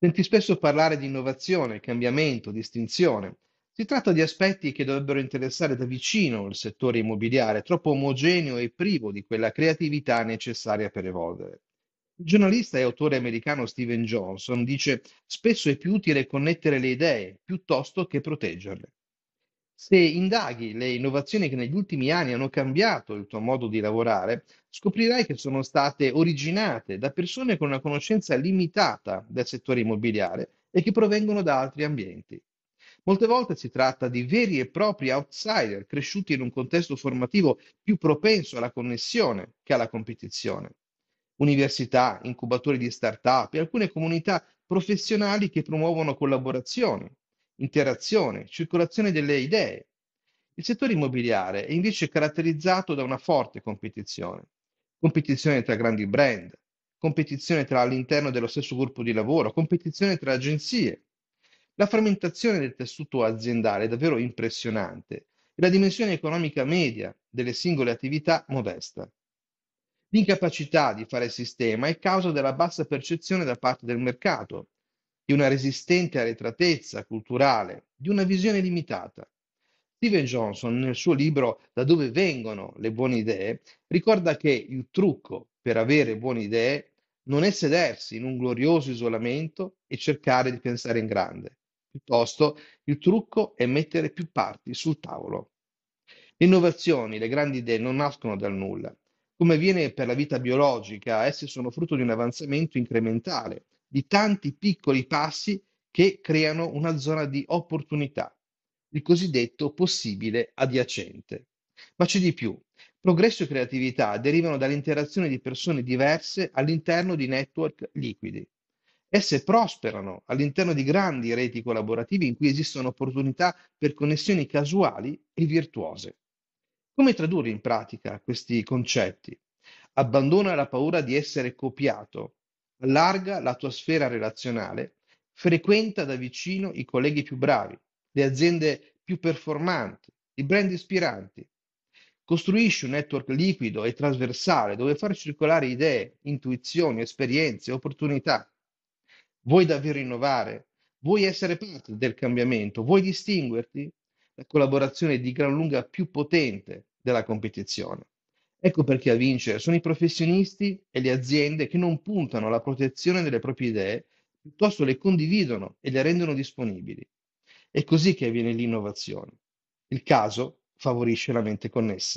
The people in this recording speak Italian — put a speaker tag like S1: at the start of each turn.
S1: Senti spesso parlare di innovazione, cambiamento, distinzione. Si tratta di aspetti che dovrebbero interessare da vicino il settore immobiliare, troppo omogeneo e privo di quella creatività necessaria per evolvere. Il giornalista e autore americano Steven Johnson dice spesso è più utile connettere le idee piuttosto che proteggerle. Se indaghi le innovazioni che negli ultimi anni hanno cambiato il tuo modo di lavorare, scoprirai che sono state originate da persone con una conoscenza limitata del settore immobiliare e che provengono da altri ambienti. Molte volte si tratta di veri e propri outsider cresciuti in un contesto formativo più propenso alla connessione che alla competizione. Università, incubatori di start-up e alcune comunità professionali che promuovono collaborazioni, interazione, circolazione delle idee. Il settore immobiliare è invece caratterizzato da una forte competizione, competizione tra grandi brand, competizione tra all'interno dello stesso gruppo di lavoro, competizione tra agenzie. La frammentazione del tessuto aziendale è davvero impressionante e la dimensione economica media delle singole attività modesta. L'incapacità di fare sistema è causa della bassa percezione da parte del mercato di una resistente arretratezza culturale, di una visione limitata. Steven Johnson, nel suo libro Da dove vengono le buone idee, ricorda che il trucco per avere buone idee non è sedersi in un glorioso isolamento e cercare di pensare in grande. Piuttosto, il trucco è mettere più parti sul tavolo. Le innovazioni, le grandi idee non nascono dal nulla. Come avviene per la vita biologica, esse sono frutto di un avanzamento incrementale, di tanti piccoli passi che creano una zona di opportunità, il cosiddetto possibile adiacente. Ma c'è di più. Progresso e creatività derivano dall'interazione di persone diverse all'interno di network liquidi. Esse prosperano all'interno di grandi reti collaborative in cui esistono opportunità per connessioni casuali e virtuose. Come tradurre in pratica questi concetti? Abbandona la paura di essere copiato allarga la tua sfera relazionale, frequenta da vicino i colleghi più bravi, le aziende più performanti, i brand ispiranti. Costruisci un network liquido e trasversale dove far circolare idee, intuizioni, esperienze, opportunità. Vuoi davvero innovare? Vuoi essere parte del cambiamento? Vuoi distinguerti? La collaborazione è di gran lunga più potente della competizione. Ecco perché a vincere sono i professionisti e le aziende che non puntano alla protezione delle proprie idee, piuttosto le condividono e le rendono disponibili. È così che avviene l'innovazione. Il caso favorisce la mente connessa.